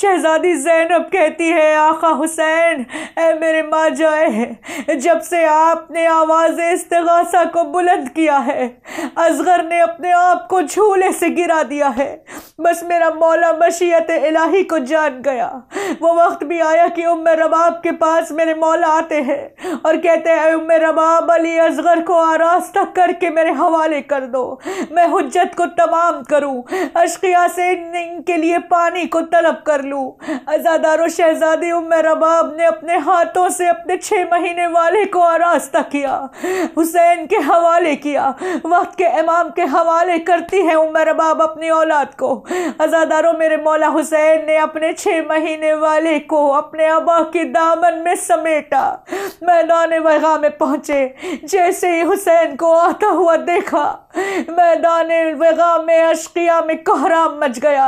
शहज शहजादी जैनब कहती है आका हुसैन ए मेरे माँ जाए जब से आपने आवाज़ इस्तगासा को बुलंद किया है असगर ने अपने आप को झूले से गिरा दिया है बस मेरा मौला मशीत इलाही को जान गया वो वक्त भी आया कि उम रबाब के पास मेरे मौला आते हैं और कहते हैं उम रबाब अली असगर को आरास्ता करके मेरे हवाले कर दो मैं हजत को तमाम करूँ अशकिया से इनके लिए पानी को तलब कर लूँ हूँ अजादारों शहजादी उम्र रबाब ने अपने हाथों से अपने छः महीने वाले को आरास्ता किया हुसैन के हवाले किया वक्त के इमाम के हवाले करती है उम्र रबाब अपनी औलाद को अजादारों मेरे मौला हुसैन ने अपने छः महीने वाले को अपने अबा के दामन में समेटा मैदान वगा में पहुँचे जैसे ही हुसैन को आता हुआ देखा मैदान वगा में अशकिया में कोहराम मच गया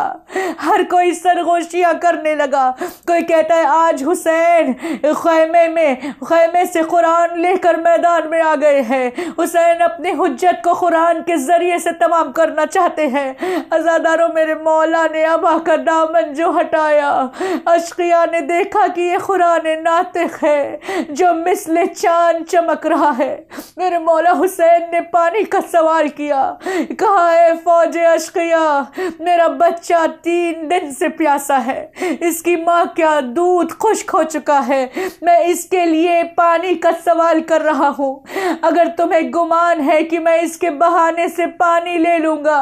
हर कोई सरगोशियाँ करने लगा कोई कहता है आज हुसैन खैमे में खैमे से कुरान लेकर मैदान में आ गए हैं हुसैन अपनी हजत को कुरान के ज़रिए से तमाम करना चाहते हैं अजादारों मेरे मौला ने अबा का दामन जो हटाया अशकिया ने देखा कि ये कुरान नातिक है जो मिसल चांद चमक रहा है मेरे मौला हुसैन ने पानी का सवाल किया कहाँ है फौज अशकिया मेरा बच्चा तीन दिन से प्यासा है इसकी माँ क्या दूध खुश्क हो चुका है मैं इसके लिए पानी का सवाल कर रहा हूँ अगर तुम्हें गुमान है कि मैं इसके बहाने से पानी ले लूँगा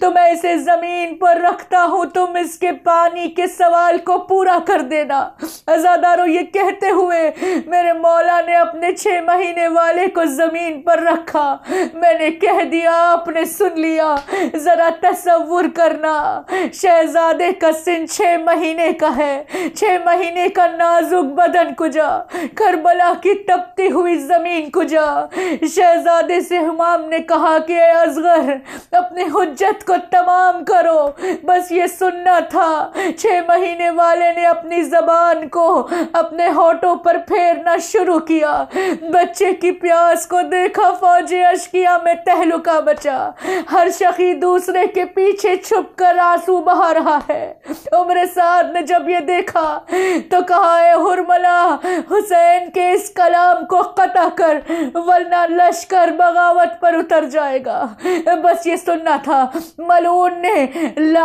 तो मैं इसे ज़मीन पर रखता हूँ तुम इसके पानी के सवाल को पूरा कर देना अजादारों ये कहते हुए मेरे मौला ने अपने छः महीने वाले को ज़मीन पर रखा मैंने कह दिया आपने सुन लिया ज़रा तस्वुर करना शहजादे का सिन छः महीने का है छः महीने का नाजुक बदन कुजा करबला की तपती हुई ज़मीन कुजा शहजादे से हमाम ने कहा कि असगर अपने हजत को तमाम करो बस ये सुनना था छः महीने वाले ने अपनी ज़बान को अपने होठों पर फेरना शुरू किया बच्चे की प्यास को देखा फौजी अशकिया में तहलुका बचा हर शखी दूसरे के पीछे छुप कर आंसू बहा रहा है उम्र साद ने जब ये देखा तो कहा है हुरमला हुसैन के इस कलाम को कटा कर वरना लश्कर बगावत पर उतर जाएगा बस ये सुनना था मलून ने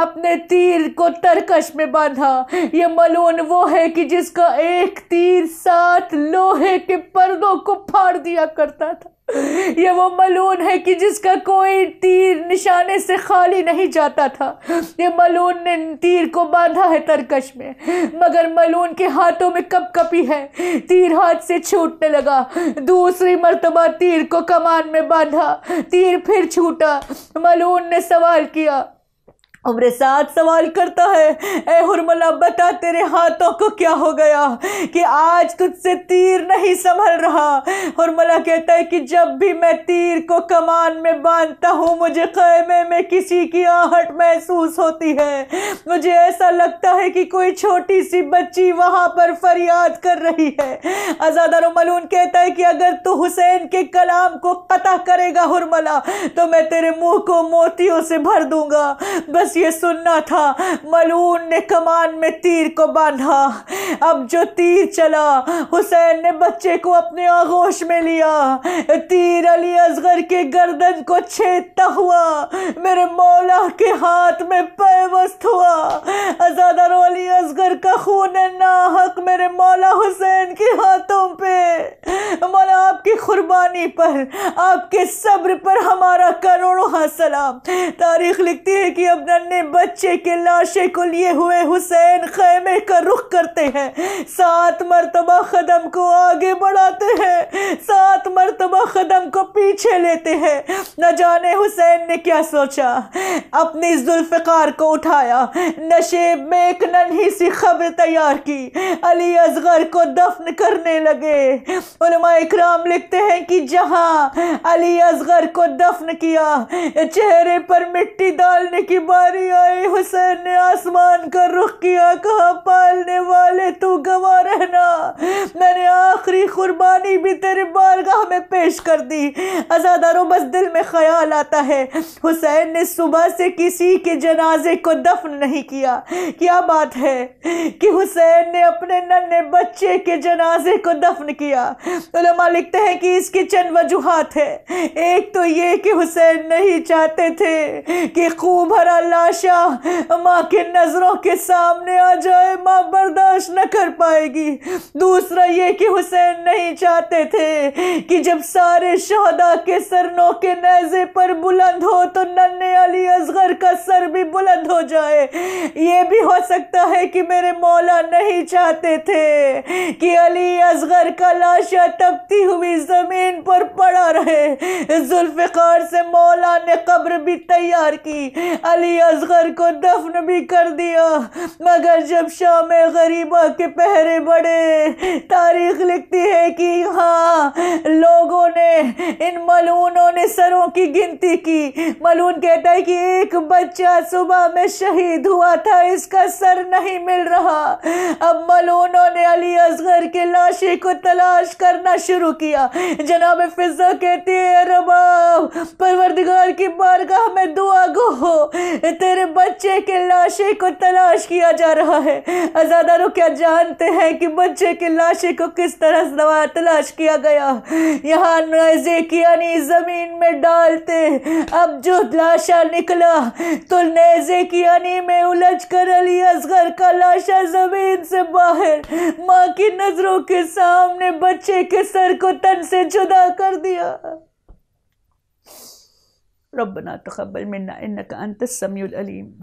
अपने तीर को तरकश में बांधा ये मलून वो है कि जिसका एक तीर साथ लोहे के पर्दों को फाड़ दिया करता था ये वो मलून है कि जिसका कोई तीर निशाने से खाली नहीं जाता था ये मलून ने तीर को बांधा है तरकश में मगर मलून के हाथों में कप कपी है तीर हाथ से छूटने लगा दूसरी मरतबा तीर को कमान में बांधा तीर फिर छूटा मलून ने सवाल किया उम्र साथ सवाल करता है ए हुरमला बता तेरे हाथों को क्या हो गया कि आज तुझसे तीर नहीं संभल रहा हुरमला कहता है कि जब भी मैं तीर को कमान में बांधता हूँ मुझे खैमे में किसी की आहट महसूस होती है मुझे ऐसा लगता है कि कोई छोटी सी बच्ची वहाँ पर फरियाद कर रही है आजादा मलून कहता है कि अगर तू हुसैन के कलाम को कतः करेगा हुरमला तो मैं तेरे मुँह को मोतियों से भर दूंगा बस बस ये सुनना था मलून ने कमान में तीर को बांधा अब जो तीर चला हुसैन ने बच्चे को अपने आगोश में लिया तीर अली असगर के गर्दन को छेदता हुआ मेरे मौला के हाथ में पैवस्त हुआ आजादा अली असगर का खून नाहक मेरे मौला हुसैन के हाथों पे मौला आपकी कुर्बानी पर आपके सब्र पर हमारा करोड़ों सलाम तारीख लिखती है कि अपना नन्हे बच्चे के लाशे को लिए हुए हुसैन खैमे का रुख करते हैं सात मरतबा कदम को आगे बढ़ाते हैं सात मरतबा कदम को पीछे लेते हैं न जाने हुसैन ने क्या सोचा अपने जुल्फ़ार को उठाया नशे में एक नन्ही सी खबर तैयार की अली असगर को दफन करने लगे इकराम लिखते हैं कि जहां अली असगर को दफन किया चेहरे पर मिट्टी डालने की बात बारी आई हुसैन ने आसमान का रुख किया कहा पालने वाले तू गवा रहना मैंने आखिरी कुर्बानी भी तेरे बारगाह में पेश कर दी अजादारों बस दिल में ख्याल आता है हुसैन ने सुबह से किसी के जनाजे को दफन नहीं किया क्या बात है कि हुसैन ने अपने नन्हे बच्चे के जनाजे को दफन किया तो लिखते हैं कि इसके चंद वजूहत है एक तो ये कि हुसैन नहीं चाहते थे कि खूब हरा आशा माँ के नज़रों के सामने आ जाए माँ बर्दाश्त न कर पाएगी दूसरा ये कि हुसैन नहीं चाहते थे कि जब सारे शहदा के सरनों के नज़े पर बुलंद हो तो नन्हे अली असगर का सर भी बुलंद हो जाए ये भी हो सकता है कि मेरे मौला नहीं चाहते थे कि अली असगर का लाशा तपती हुई ज़मीन पर पड़ा रहे जुल्फ़िकार से मौला ने कब्र भी तैयार की अली असगर को दफन भी कर दिया मगर जब शाम गरीबा के पहरे बढ़े तारीख लिखती है कि हाँ लोगों ने इन मलूनों ने सरों की गिनती की मलून कहता है कि एक बच्चा सुबह में शहीद हुआ था इसका सर नहीं मिल रहा अब मलूनों ने अली असगर के लाशे को तलाश करना शुरू किया जनाब फिजा कहती है रबाब परवरदगार की बारगाह में दुआ गो हो तेरे बच्चे के लाशे को तलाश किया जा रहा है अजादारों क्या जानते हैं कि बच्चे के लाशे को किस तरह तलाश किया गया यहाँ नैजेकियानी ज़मीन में डालते अब जो लाशा निकला तो की यानी में उलझ कर अली असगर का लाशा ज़मीन से बाहर माँ की नज़रों के सामने बच्चे के सर को तन से जुदा कर दिया ربنا تقبل منا إنك أنت السميع الأليم